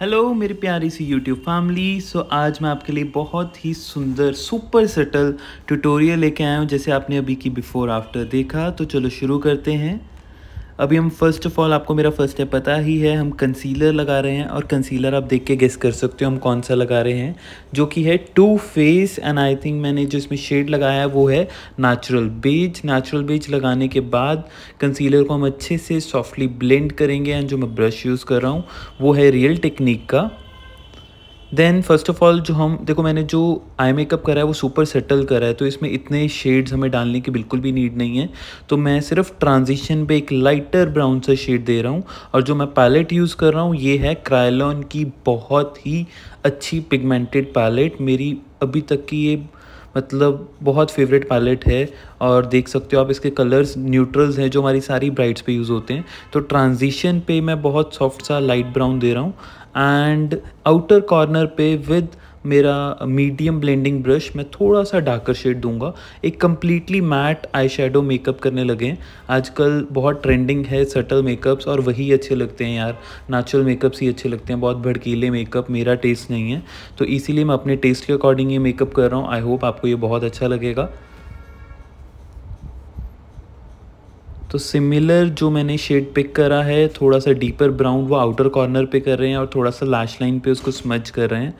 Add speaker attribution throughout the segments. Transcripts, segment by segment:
Speaker 1: hello मेरी प्यारी सी YouTube family so आज मैं आपके लिए बहुत ही सुंदर सुपर सटल ट्यूटोरियल लेके आया हूँ जैसे आपने अभी की बिफ़ोर आफ्टर देखा तो चलो शुरू करते हैं अभी हम फर्स्ट ऑफ ऑल आपको मेरा फर्स्ट स्टेप पता ही है हम कंसीलर लगा रहे हैं और कंसीलर आप देख के गेस कर सकते हो हम कौन सा लगा रहे हैं जो कि है too faced and I think मैंने जो इसमें शेड लगाया है वो है नेचुरल बेज नेचुरल बेज लगाने के बाद कंसीलर को हम अच्छे से सॉफ्टली ब्लेंड करेंगे एंड जो मैं ब्रश यूज़ कर रहा हूँ वो है रियल टेक्निक का देन फर्स्ट ऑफ ऑल जो हम देखो मैंने जो आई मेकअप करा है वो सुपर सेटल करा है तो इसमें इतने शेड्स हमें डालने की बिल्कुल भी नीड नहीं है तो मैं सिर्फ ट्रांजिशन पे एक लाइटर ब्राउन सा शेड दे रहा हूँ और जो मैं पैलेट यूज़ कर रहा हूँ ये है क्रायलॉन की बहुत ही अच्छी पिगमेंटेड पैलेट मेरी अभी तक की ये मतलब बहुत फेवरेट पैलेट है और देख सकते हो आप इसके कलर्स न्यूट्रल्स हैं जो हमारी सारी ब्राइट्स पे यूज़ होते हैं तो ट्रांजिशन पे मैं बहुत सॉफ्ट सा लाइट ब्राउन दे रहा हूँ एंड आउटर कॉर्नर पे विद मेरा मीडियम ब्लेंडिंग ब्रश मैं थोड़ा सा डार्कर शेड दूंगा एक completely matte eye shadow makeup करने लगे हैं आजकल बहुत ट्रेंडिंग है सटल मेकअप्स और वही अच्छे लगते हैं यार नेचुरल मेकअप्स ही अच्छे लगते हैं बहुत भड़कीले मेकअप मेरा टेस्ट नहीं है तो इसीलिए मैं अपने टेस्ट के अकॉर्डिंग ये मेकअप कर रहा हूँ आई होप आपको ये बहुत अच्छा लगेगा तो सिमिलर जो मैंने शेड पिक करा है थोड़ा सा डीपर ब्राउन वो आउटर कॉर्नर पे कर रहे हैं और थोड़ा सा लाश लाइन पे उसको स्मज कर रहे हैं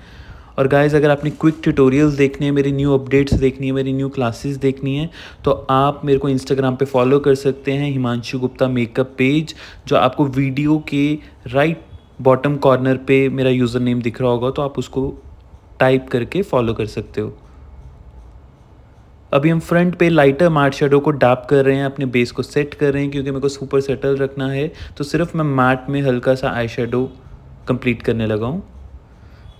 Speaker 1: और गाइज अगर आपने क्विक ट्यूटोरियल्स देखने हैं मेरी न्यू अपडेट्स देखनी है मेरी न्यू क्लासेस देखनी है तो आप मेरे को इंस्टाग्राम पे फॉलो कर सकते हैं हिमांशु गुप्ता मेकअप पेज जो आपको वीडियो के राइट बॉटम कॉर्नर पे मेरा यूज़र नेम दिख रहा होगा तो आप उसको टाइप करके फॉलो कर सकते हो अभी हम फ्रंट पे लाइटर मैट शेडो को डैप कर रहे हैं अपने बेस को सेट कर रहे हैं क्योंकि मेरे को सुपर सेटल रखना है तो सिर्फ मैं मैट में हल्का सा आई शेडो कम्प्लीट करने लगा हूँ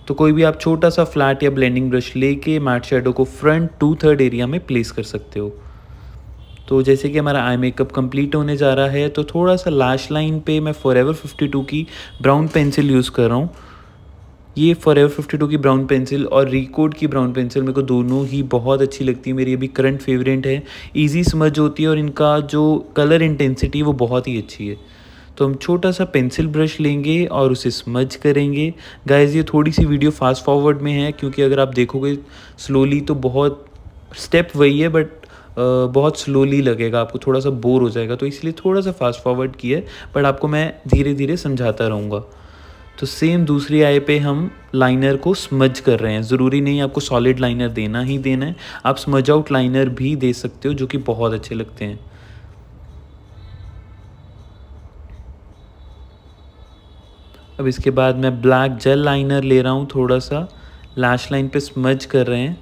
Speaker 1: तो कोई भी आप छोटा सा फ्लैट या ब्लेंडिंग ब्रश लेके मैट शेडो को फ्रंट टू थर्ड एरिया में प्लेस कर सकते हो तो जैसे कि हमारा आई मेकअप कंप्लीट होने जा रहा है तो थोड़ा सा लास्ट लाइन पे मैं फॉर एवर फिफ्टी टू की ब्राउन पेंसिल यूज़ कर रहा हूँ ये फॉर एवर फिफ्टी टू की ब्राउन पेंसिल और रिकोड की ब्राउन पेंसिल मेरे को दोनों ही बहुत अच्छी लगती है मेरी अभी करंट फेवरेट है ईजी समझ होती है और इनका जो कलर इंटेंसिटी वो बहुत ही अच्छी है तो हम छोटा सा पेंसिल ब्रश लेंगे और उसे स्मज करेंगे गाइज ये थोड़ी सी वीडियो फास्ट फॉरवर्ड में है क्योंकि अगर आप देखोगे स्लोली तो बहुत स्टेप वही है बट बहुत स्लोली लगेगा आपको थोड़ा सा बोर हो जाएगा तो इसलिए थोड़ा सा फास्ट फॉरवर्ड किया है बट आपको मैं धीरे धीरे समझाता रहूँगा तो सेम दूसरी आई पे हम लाइनर को स्मज कर रहे हैं ज़रूरी नहीं आपको सॉलिड लाइनर देना ही देना है आप स्मज आउट लाइनर भी दे सकते हो जो कि बहुत अच्छे लगते हैं अब इसके बाद मैं ब्लैक जेल लाइनर ले रहा हूँ थोड़ा सा लैश लाइन पे स्मज कर रहे हैं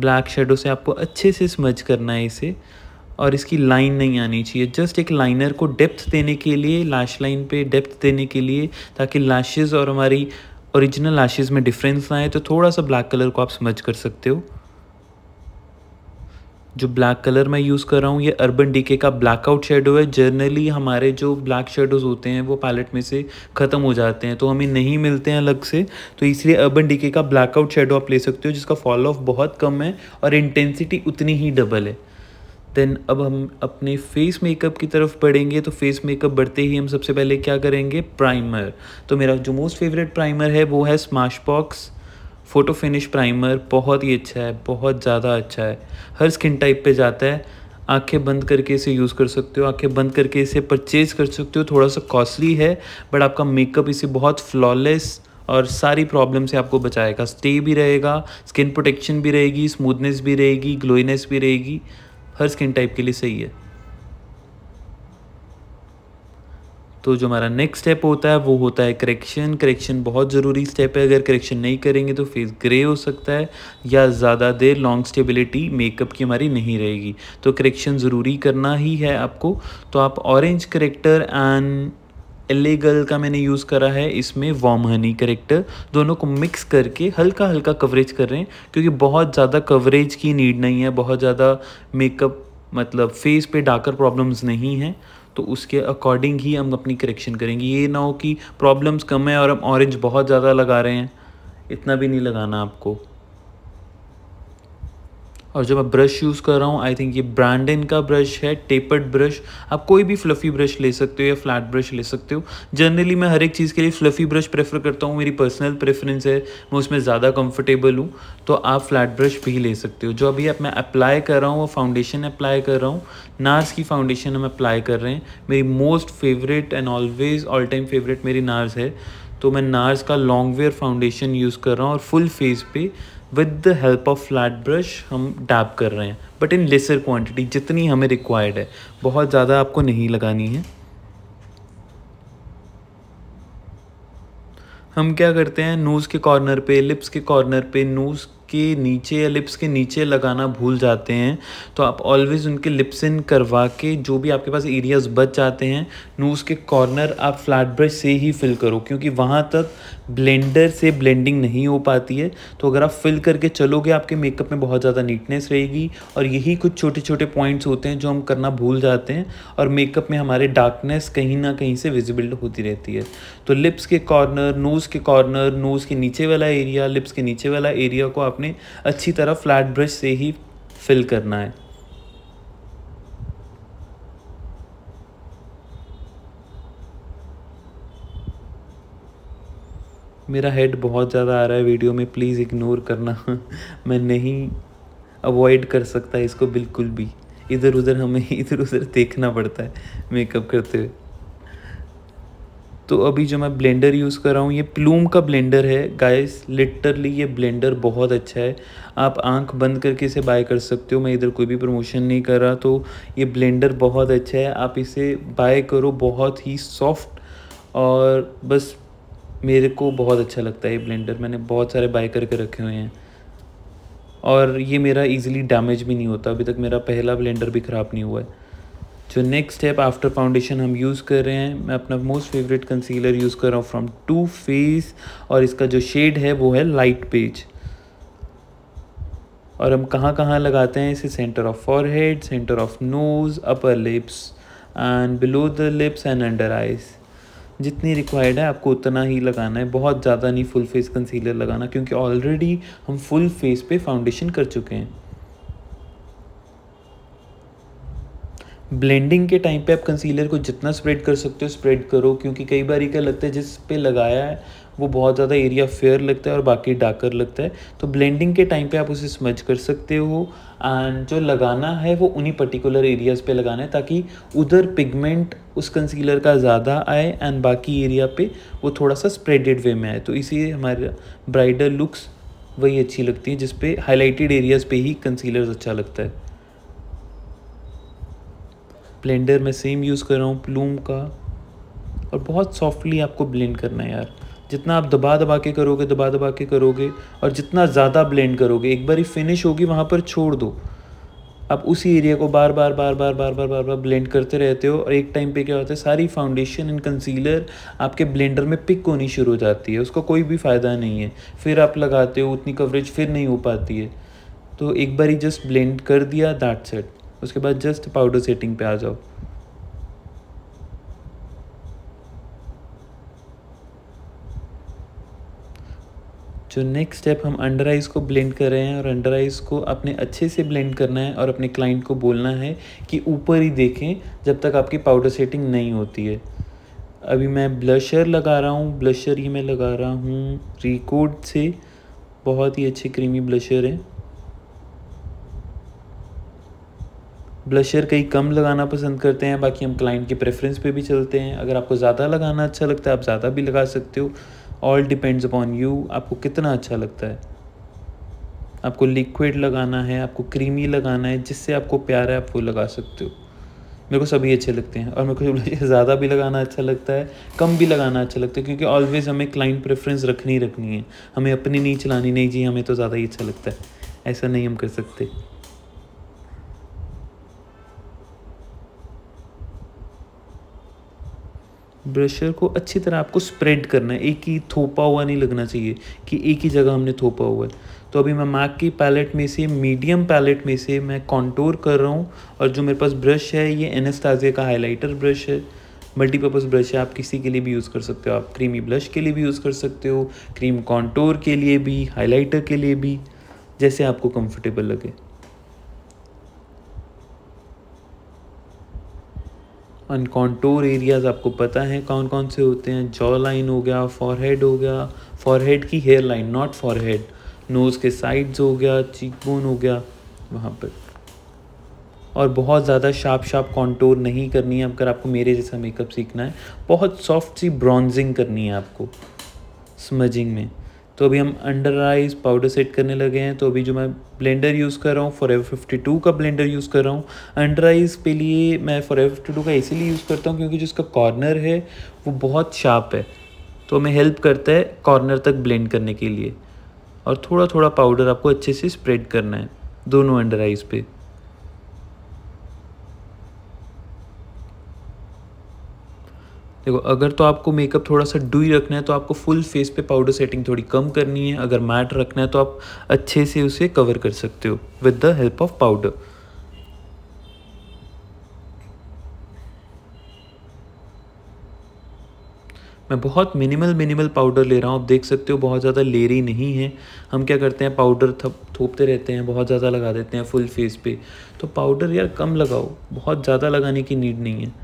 Speaker 1: ब्लैक शेडो से आपको अच्छे से स्मज करना है इसे और इसकी लाइन नहीं आनी चाहिए जस्ट एक लाइनर को डेप्थ देने के लिए लाश लाइन पे डेप्थ देने के लिए ताकि लाशेज़ और हमारी ओरिजिनल लाशेज़ में डिफरेंस ना आए तो थोड़ा सा ब्लैक कलर को आप समझ कर सकते हो जो ब्लैक कलर मैं यूज़ कर रहा हूँ ये अर्बन डीके का ब्लैकआउट शेडो है जनरली हमारे जो ब्लैक शेडोज़ होते हैं वो पैलेट में से ख़त्म हो जाते हैं तो हमें नहीं मिलते हैं अलग से तो इसलिए अर्बन डीके का ब्लैकआउट शेडो आप ले सकते हो जिसका फॉल ऑफ बहुत कम है और इंटेंसिटी उतनी ही डबल है देन अब हम अपने फेस मेकअप की तरफ बढ़ेंगे तो फेस मेकअप बढ़ते ही हम सबसे पहले क्या करेंगे प्राइमर तो मेरा जो मोस्ट फेवरेट प्राइमर है वो है Smashbox photo finish primer बहुत ही अच्छा है बहुत ज़्यादा अच्छा है हर स्किन टाइप पे जाता है आंखें बंद करके इसे यूज़ कर सकते हो आंखें बंद करके इसे परचेज कर सकते हो थोड़ा सा कॉस्टली है बट आपका मेकअप इसे बहुत फ्लॉलेस और सारी प्रॉब्लम से आपको बचाएगा स्टे भी रहेगा स्किन प्रोटेक्शन भी रहेगी स्मूथनेस भी रहेगी ग्लोइनेस भी रहेगी हर स्किन टाइप के लिए सही है तो जो हमारा नेक्स्ट स्टेप होता है वो होता है करेक्शन करेक्शन बहुत ज़रूरी स्टेप है अगर करेक्शन नहीं करेंगे तो फेस ग्रे हो सकता है या ज़्यादा देर लॉन्ग स्टेबिलिटी मेकअप की हमारी नहीं रहेगी तो करेक्शन ज़रूरी करना ही है आपको तो आप ऑरेंज करेक्टर एंड एलेगल का मैंने यूज़ करा है इसमें वॉम हनी करेक्टर दोनों को मिक्स करके हल्का हल्का कवरेज कर रहे हैं क्योंकि बहुत ज़्यादा कवरेज की नीड नहीं है बहुत ज़्यादा मेकअप मतलब फेस पे डाकर प्रॉब्लम्स नहीं हैं तो उसके अकॉर्डिंग ही हम अपनी करेक्शन करेंगे ये ना हो कि प्रॉब्लम्स कम है और हम ऑरेंज बहुत ज़्यादा लगा रहे हैं इतना भी नहीं लगाना आपको और जो मैं ब्रश यूज़ कर रहा हूँ आई थिंक ये ब्रांडन का ब्रश है टेपर्ड ब्रश आप कोई भी फ्लफ़ी ब्रश ले सकते हो या फ्लैट ब्रश ले सकते हो जनरली मैं हर एक चीज़ के लिए फ्लफ़ी ब्रश प्रेफर करता हूँ मेरी पर्सनल प्रेफरेंस है मैं उसमें ज़्यादा कंफर्टेबल हूँ तो आप फ्लैट ब्रश भी ले सकते हो जो अभी आप मैं अप्लाई कर रहा हूँ वो फाउंडेशन अप्लाई कर रहा हूँ नार्स की फाउंडेशन हम अप्लाई कर रहे हैं मेरी most favourite and always all time favourite मेरी नार्स है तो मैं नार्स का लॉन्ग वेयर फाउंडेशन यूज़ कर रहा हूँ और फुल फेस पे with the help of flat brush हम डैप कर रहे हैं बट इन लेसर क्वांटिटी जितनी हमें रिक्वायर्ड है बहुत ज़्यादा आपको नहीं लगानी है हम क्या करते हैं नोज़ के कॉर्नर पे लिप्स के कॉर्नर पे नोज़ के नीचे या लिप्स के नीचे लगाना भूल जाते हैं तो आप ऑलवेज़ उनके लिप्स इन करवा के जो भी आपके पास एरियाज़ बच जाते हैं नोज़ के कॉर्नर आप फ्लैट ब्रश से ही फिल करो क्योंकि वहाँ तक ब्लेंडर से ब्लेंडिंग नहीं हो पाती है तो अगर आप फिल करके चलोगे आपके मेकअप में बहुत ज़्यादा नीटनेस रहेगी और यही कुछ छोटे छोटे पॉइंट्स होते हैं जो हम करना भूल जाते हैं और मेकअप में हमारे डार्कनेस कहीं ना कहीं से विजिबल होती रहती है तो लिप्स के कॉर्नर नोज़ के कॉर्नर नोज़ के नीचे वाला एरिया लिप्स के नीचे वाला एरिया को आपने अच्छी तरह फ्लैट ब्रश से ही फिल करना है मेरा हेड बहुत ज़्यादा आ रहा है वीडियो में प्लीज़ इग्नोर करना मैं नहीं अवॉइड कर सकता इसको बिल्कुल भी इधर उधर हमें इधर उधर देखना पड़ता है मेकअप करते हुए तो अभी जो मैं ब्लेंडर यूज़ कर रहा हूँ ये प्लूम का ब्लेंडर है गाइस लिटरली ये ब्लेंडर बहुत अच्छा है आप आंख बंद करके इसे बाय कर सकते हो मैं इधर कोई भी प्रमोशन नहीं कर रहा तो ये ब्लेंडर बहुत अच्छा है आप इसे बाय करो बहुत ही सॉफ्ट और बस मेरे को बहुत अच्छा लगता है ये ब्लेंडर मैंने बहुत सारे बाय करके रखे हुए हैं और ये मेरा इजीली डैमेज भी नहीं होता अभी तक मेरा पहला ब्लेंडर भी ख़राब नहीं हुआ है जो नेक्स्ट स्टेप आफ्टर फाउंडेशन हम यूज़ कर रहे हैं मैं अपना मोस्ट फेवरेट कंसीलर यूज़ कर रहा हूँ फ्रॉम टू फेस और इसका जो शेड है वो है लाइट पेज और हम कहाँ कहाँ लगाते हैं इसे centre of forehead centre of nose upper lips and below the lips and under eyes जितनी रिक्वायर्ड है आपको उतना ही लगाना है बहुत ज़्यादा नहीं फुल फेस कंसीलर लगाना क्योंकि ऑलरेडी हम फुल फेस पे फाउंडेशन कर चुके हैं ब्लेंडिंग के टाइम पे आप कंसीलर को जितना स्प्रेड कर सकते हो स्प्रेड करो क्योंकि कई बार क्या लगता है जिस पे लगाया है वो बहुत ज़्यादा एरिया फेयर लगता है और बाकी डाकर लगता है तो ब्लेंडिंग के टाइम पे आप उसे स्मज कर सकते हो एंड जो लगाना है वो उन्हीं पर्टिकुलर एरियाज़ पे लगाना है ताकि उधर पिगमेंट उस कंसीलर का ज़्यादा आए एंड बाकी एरिया पे वो थोड़ा सा स्प्रेडेड वे में आए तो इसी हमारे ब्राइडल लुक्स वही अच्छी लगती है जिसपे हाईलाइटेड एरियाज़ पे ही कंसीलर अच्छा लगता है ब्लेंडर मैं सेम यूज़ कर रहा हूँ प्लूम का और बहुत सॉफ्टली आपको ब्लेंड करना है यार जितना आप दबा दबा के करोगे दबा दबा के करोगे और जितना ज़्यादा ब्लेंड करोगे एक बार ही फिनिश होगी वहाँ पर छोड़ दो आप उसी एरिया को बार बार बार बार बार बार बार बार ब्लेंड करते रहते हो और एक टाइम पे क्या होता है सारी फाउंडेशन एंड कंसीलर आपके ब्लेंडर में पिक होनी शुरू हो जाती है उसका कोई भी फ़ायदा नहीं है फिर आप लगाते हो उतनी कवरेज फिर नहीं हो पाती है तो एक बार ही जस्ट ब्लेंड कर दिया दैट सेट उसके बाद जस्ट पाउडर सेटिंग पे आ जाओ जो नेक्स्ट स्टेप हम अंडर आइज़ को ब्लेंड कर रहे हैं और अंडर आइज़ को अपने अच्छे से ब्लेंड करना है और अपने क्लाइंट को बोलना है कि ऊपर ही देखें जब तक आपकी पाउडर सेटिंग नहीं होती है अभी मैं ब्लशर लगा रहा हूँ ब्लशर ये मैं लगा रहा हूँ रिकोड से बहुत ही अच्छे क्रीमी ब्लशर है ब्लशर कई कम लगाना पसंद करते हैं बाकी हम क्लाइंट की प्रेफरेंस पे भी चलते हैं अगर आपको ज़्यादा लगाना अच्छा लगता है आप ज़्यादा भी लगा सकते हो ऑल डिपेंड्स अपॉन यू आपको कितना अच्छा लगता है आपको लिक्विड लगाना है आपको क्रीमी लगाना है जिससे आपको प्यार है आप वो लगा सकते हो मेरे को सभी अच्छे लगते हैं और मेरे को ज़्यादा भी लगाना अच्छा लगता है कम भी लगाना अच्छा लगता है क्योंकि ऑलवेज़ हमें क्लाइंट प्रेफरेंस रखनी ही रखनी है हमें अपनी नहीं चलानी नहीं जी हमें तो ज़्यादा ही अच्छा लगता है ऐसा नहीं हम कर सकते ब्रशर को अच्छी तरह आपको स्प्रेड करना है एक ही थोपा हुआ नहीं लगना चाहिए कि एक ही जगह हमने थोपा हुआ है तो अभी मैं मैक की पैलेट में से मीडियम पैलेट में से मैं कॉन्टोर कर रहा हूँ और जो मेरे पास ब्रश है ये एनेस्टाजिया का हाईलाइटर ब्रश है मल्टीपर्पज़ ब्रश है आप किसी के लिए भी यूज़ कर सकते हो आप क्रीमी ब्लश के लिए भी यूज़ कर सकते हो क्रीम कॉन्टोर के लिए भी हाईलाइटर के लिए भी जैसे आपको कंफर्टेबल लगे अनकॉन्टोर एरियाज़ आपको पता है कौन कौन से होते हैं जॉ लाइन हो गया फॉरहेड हो गया फॉरहेड की hair line not forehead nose के साइड्स हो गया चीक बोन हो गया वहाँ पर और बहुत ज़्यादा शार्प शार्प कॉन्टोर नहीं करनी है अगर आपको मेरे जैसा मेकअप सीखना है बहुत सॉफ्ट सी ब्रॉन्जिंग करनी है आपको स्मजिंग में तो अभी हम अंडर आइज पाउडर सेट करने लगे हैं तो अभी जो मैं ब्लेंडर यूज़ कर रहा हूँ फॉर एवर फिफ्टी का ब्लेंडर यूज़ कर रहा हूँ अंडर आइज के लिए मैं फॉर एवर फिफ्टी का इसीलिए यूज़ करता हूँ क्योंकि जो इसका कॉर्नर है वो बहुत शार्प है तो हमें हेल्प करता है कॉर्नर तक ब्लेंड करने के लिए और थोड़ा थोड़ा पाउडर आपको अच्छे से स्प्रेड करना है दोनों अंडर आइज पर देखो अगर तो आपको मेकअप थोड़ा सा डुई रखना है तो आपको फुल फेस पे पाउडर सेटिंग थोड़ी कम करनी है अगर मैट रखना है तो आप अच्छे से उसे कवर कर सकते हो with the help of powder मैं बहुत मिनिमल मिनिमल पाउडर ले रहा हूँ आप देख सकते हो बहुत ज़्यादा लेरी नहीं है हम क्या करते हैं पाउडर थप थोपते रहते हैं बहुत ज़्यादा लगा देते हैं फुल फेस पे तो पाउडर यार कम लगाओ बहुत ज़्यादा लगाने की नीड नहीं है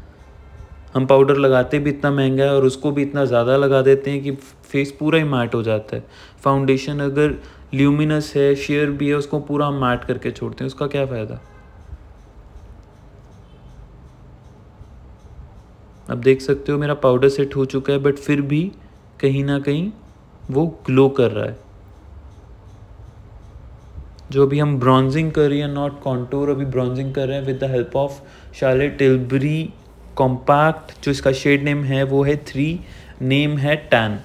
Speaker 1: हम पाउडर लगाते भी इतना महंगा है और उसको भी इतना ज़्यादा लगा देते हैं कि फेस पूरा ही मैट हो जाता है फाउंडेशन अगर ल्यूमिनस है शेयर भी है उसको पूरा हम मैट करके छोड़ते हैं उसका क्या फ़ायदा अब देख सकते हो मेरा पाउडर सेट हो चुका है बट फिर भी कहीं ना कहीं वो ग्लो कर रहा है जो अभी हम ब्रॉन्जिंग कर रहे हैं नॉट कॉन्टोर अभी ब्रॉन्जिंग कर रहे हैं with the help of Charlotte Tilbury compact जो इसका शेड नेम है वो है थ्री नेम है टैन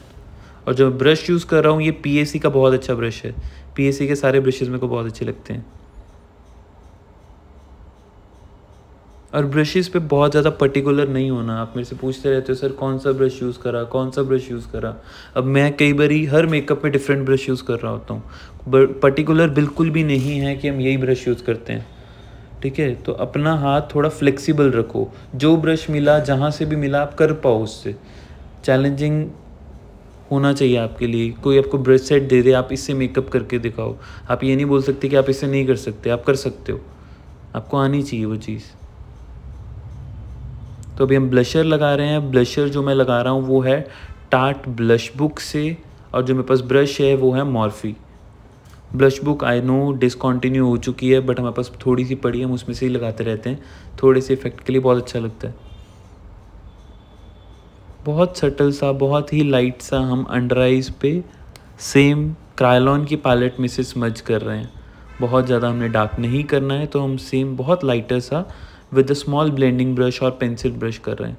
Speaker 1: और जो ब्रश यूज़ कर रहा हूँ ये पी का बहुत अच्छा ब्रश है पी के सारे ब्रशेज़ मेरे को बहुत अच्छे लगते हैं और ब्रशेज़ पे बहुत ज़्यादा पर्टिकुलर नहीं होना आप मेरे से पूछते रहते हो सर कौन सा ब्रश यूज़ करा कौन सा ब्रश यूज़ करा अब मैं कई बार हर मेकअप में डिफरेंट ब्रश यूज़ कर रहा होता हूँ पर्टिकुलर बिल्कुल भी नहीं है कि हम यही ब्रश यूज़ करते हैं ठीक है तो अपना हाथ थोड़ा फ्लेक्सिबल रखो जो ब्रश मिला जहाँ से भी मिला आप कर पाओ उससे चैलेंजिंग होना चाहिए आपके लिए कोई आपको ब्रश सेट दे दे आप इससे मेकअप करके दिखाओ आप ये नहीं बोल सकते कि आप इससे नहीं कर सकते आप कर सकते हो आपको आनी चाहिए वो चीज़ तो अभी हम ब्लशर लगा रहे हैं ब्लशर जो मैं लगा रहा हूँ वो है टाट ब्लश बुक से और जो मेरे पास ब्रश है वो है Morphe blush book I know discontinue हो चुकी है बट हमारे पास थोड़ी सी पड़ी है हम उसमें से ही लगाते रहते हैं थोड़े से इफेक्ट के लिए बहुत अच्छा लगता है बहुत सटल सा बहुत ही लाइट सा हम अंडर आइज पे सेम क्रायलॉन की पैलेट में से स्मज कर रहे हैं बहुत ज़्यादा हमने डार्क नहीं करना है तो हम सेम बहुत लाइटर सा with a small blending brush और पेंसिल ब्रश कर रहे हैं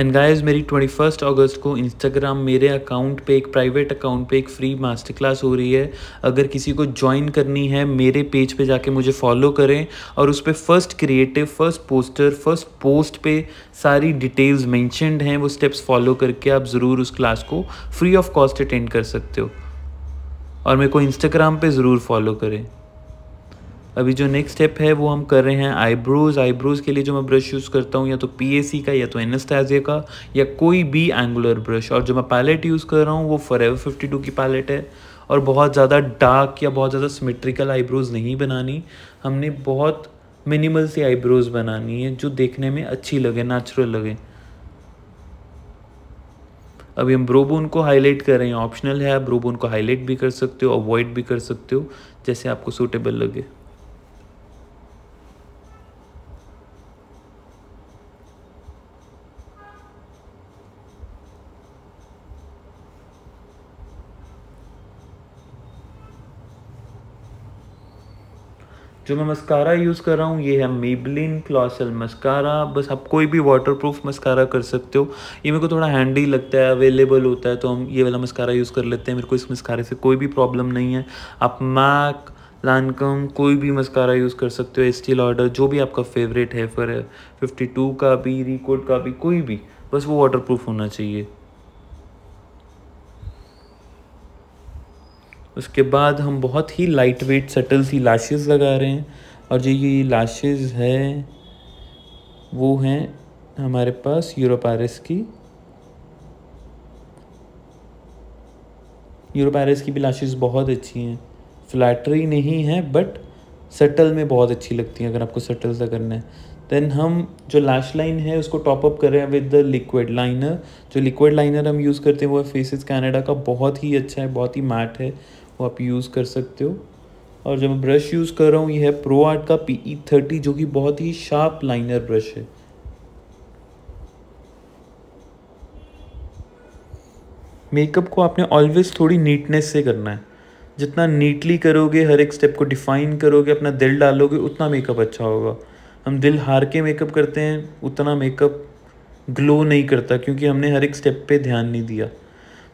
Speaker 1: एंड गाइस मेरी 21 अगस्त को इंस्टाग्राम मेरे अकाउंट पे एक प्राइवेट अकाउंट पे एक फ्री मास्टर क्लास हो रही है अगर किसी को ज्वाइन करनी है मेरे पेज पे जाके मुझे फॉलो करें और उस पर first creative first poster first post पे सारी डिटेल्स मैंशनड हैं वो स्टेप्स फॉलो करके आप ज़रूर उस क्लास को फ्री ऑफ कॉस्ट अटेंड कर सकते हो और मेरे को इंस्टाग्राम पे ज़रूर फॉलो करें अभी जो नेक्स्ट स्टेप है वो हम कर रहे हैं आईब्रोज आईब्रोज के लिए जो मैं ब्रश यूज़ करता हूँ या तो पी का या तो एनस्टाजिया का या कोई भी एंगुलर ब्रश और जो मैं पैलेट यूज़ कर रहा हूँ वो फॉर एवर की पैलेट है और बहुत ज़्यादा डार्क या बहुत ज़्यादा सिमेट्रिकल आईब्रोज नहीं बनानी हमने बहुत मिनिमल सी आईब्रोज बनानी है जो देखने में अच्छी लगे नेचुरल लगे अभी हम ब्रोबोन को हाईलाइट कर रहे हैं ऑप्शनल है आप ब्रोबोन को हाईलाइट भी कर सकते हो अवॉइड भी कर सकते हो जैसे आपको सूटेबल लगे जो मैं मस्कारा यूज़ कर रहा हूँ ये है मेबलिन क्लॉसल मस्कारा बस आप कोई भी वाटर प्रूफ मस्कारा कर सकते हो ये मेरे को थोड़ा हैंडी लगता है अवेलेबल होता है तो हम ये वाला मस्कारा यूज़ कर लेते हैं मेरे को इस मस्कारे से कोई भी प्रॉब्लम नहीं है आप मैक लानकम कोई भी मस्कारा यूज़ कर सकते हो स्टील ऑर्डर जो भी आपका फेवरेट है फर फिफ्टी टू का भी रिकोड का भी कोई भी बस वो वाटर प्रूफ होना चाहिए उसके बाद हम बहुत ही लाइट वेट सटल सी लाशेज़ लगा रहे हैं और जो ये लाशेज़ है वो हैं हमारे पास यूरोपारिस की यूरोपारिस की भी लाशेज़ बहुत अच्छी हैं फ्लैटरी नहीं है बट सटल में बहुत अच्छी लगती हैं अगर आपको सटल सा करना है देन हम जो लैश लाइन है उसको टॉप अप कर रहे हैं विद द लिक्विड लाइनर जो लिक्विड लाइनर हम यूज़ करते हैं वो फेसिस कैनेडा का बहुत ही अच्छा है बहुत ही मैट है वो आप यूज़ कर सकते हो और जो मैं ब्रश यूज़ कर रहा हूँ ये है प्रो आर्ट का पी ई थर्टी जो कि बहुत ही शार्प लाइनर ब्रश है मेकअप को आपने ऑलवेज थोड़ी नीटनेस से करना है जितना नीटली करोगे हर एक स्टेप को डिफाइन करोगे अपना दिल डालोगे उतना मेकअप अच्छा होगा हम दिल हार के मेकअप करते हैं उतना मेकअप ग्लो नहीं करता क्योंकि हमने हर एक स्टेप पे ध्यान नहीं दिया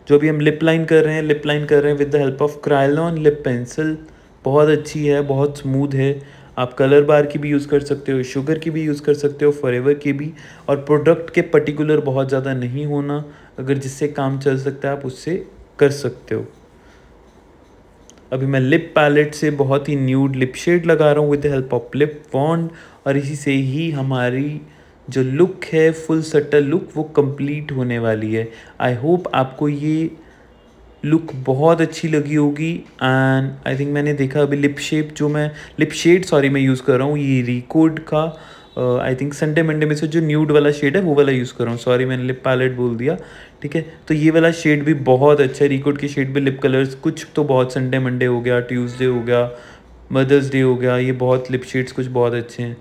Speaker 1: जो भी हम लिप लाइन कर रहे हैं लिप लाइन कर रहे हैं with the help of Kryolan lip pencil बहुत अच्छी है बहुत स्मूथ है आप कलर बार की भी यूज़ कर सकते हो शुगर की भी यूज़ कर सकते हो फॉरेवर की भी और प्रोडक्ट के पर्टिकुलर बहुत ज़्यादा नहीं होना अगर जिससे काम चल सकता है आप उससे कर सकते हो अभी मैं लिप पैलेट से बहुत ही न्यूड लिप शेड लगा रहा हूँ with the help of lip wand और इसी से ही हमारी जो लुक है फुल सटल लुक वो कंप्लीट होने वाली है आई होप आपको ये लुक बहुत अच्छी लगी होगी एंड आई थिंक मैंने देखा अभी लिप शेप जो मैं लिप शेड सॉरी मैं यूज़ कर रहा हूँ ये रिकोड का आई थिंक संडे मंडे में से जो न्यूड वाला शेड है वो वाला यूज़ कर रहा हूँ सॉरी मैंने लिप पैलेट बोल दिया ठीक है तो ये वाला शेड भी बहुत अच्छा है रिकोड के शेड भी लिप कलर्स कुछ तो बहुत संडे मंडे हो गया ट्यूज़डे हो गया मदर्स डे हो गया ये बहुत लिप शेड्स कुछ बहुत अच्छे हैं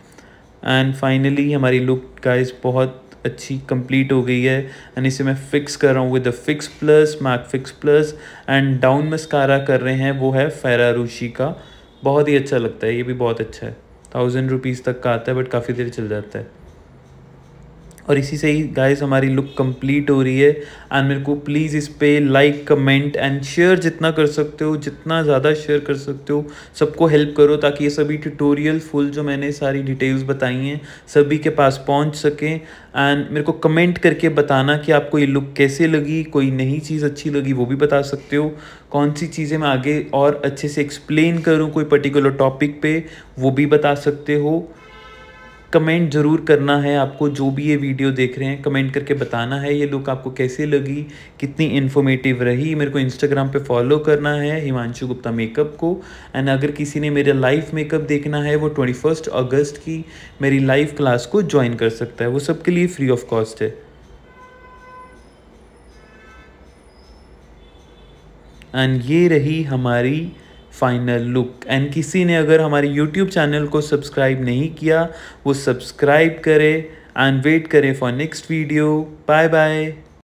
Speaker 1: एंड फाइनली हमारी लुक गाइस बहुत अच्छी कंप्लीट हो गई है एंड इसे मैं फिक्स कर रहा हूँ विद fix plus MAC fix plus and down mascara कर रहे हैं वो है रूशी का बहुत ही अच्छा लगता है ये भी बहुत अच्छा है थाउजेंड रुपीज़ तक का आता है बट काफ़ी देर चल जाता है और इसी से ही गाइस हमारी लुक कंप्लीट हो रही है एंड मेरे को प्लीज़ इस पर लाइक कमेंट एंड शेयर जितना कर सकते हो जितना ज़्यादा शेयर कर सकते हो सबको हेल्प करो ताकि ये सभी ट्यूटोरियल फुल जो मैंने सारी डिटेल्स बताई हैं सभी के पास पहुंच सकें एंड मेरे को कमेंट करके बताना कि आपको ये लुक कैसे लगी कोई नई चीज़ अच्छी लगी वो भी बता सकते हो कौन सी चीज़ें मैं आगे और अच्छे से एक्सप्लेन करूँ कोई पर्टिकुलर टॉपिक पे वो भी बता सकते हो कमेंट ज़रूर करना है आपको जो भी ये वीडियो देख रहे हैं कमेंट करके बताना है ये लुक आपको कैसे लगी कितनी इन्फॉर्मेटिव रही मेरे को इंस्टाग्राम पे फॉलो करना है हिमांशु गुप्ता मेकअप को एंड अगर किसी ने मेरा लाइव मेकअप देखना है वो ट्वेंटी फर्स्ट अगस्त की मेरी लाइव क्लास को ज्वाइन कर सकता है वो सबके लिए फ्री ऑफ कॉस्ट है एंड ये रही हमारी फाइनल लुक एंड किसी ने अगर हमारे यूट्यूब चैनल को सब्सक्राइब नहीं किया वो सब्सक्राइब करे एंड वेट करें for next video bye bye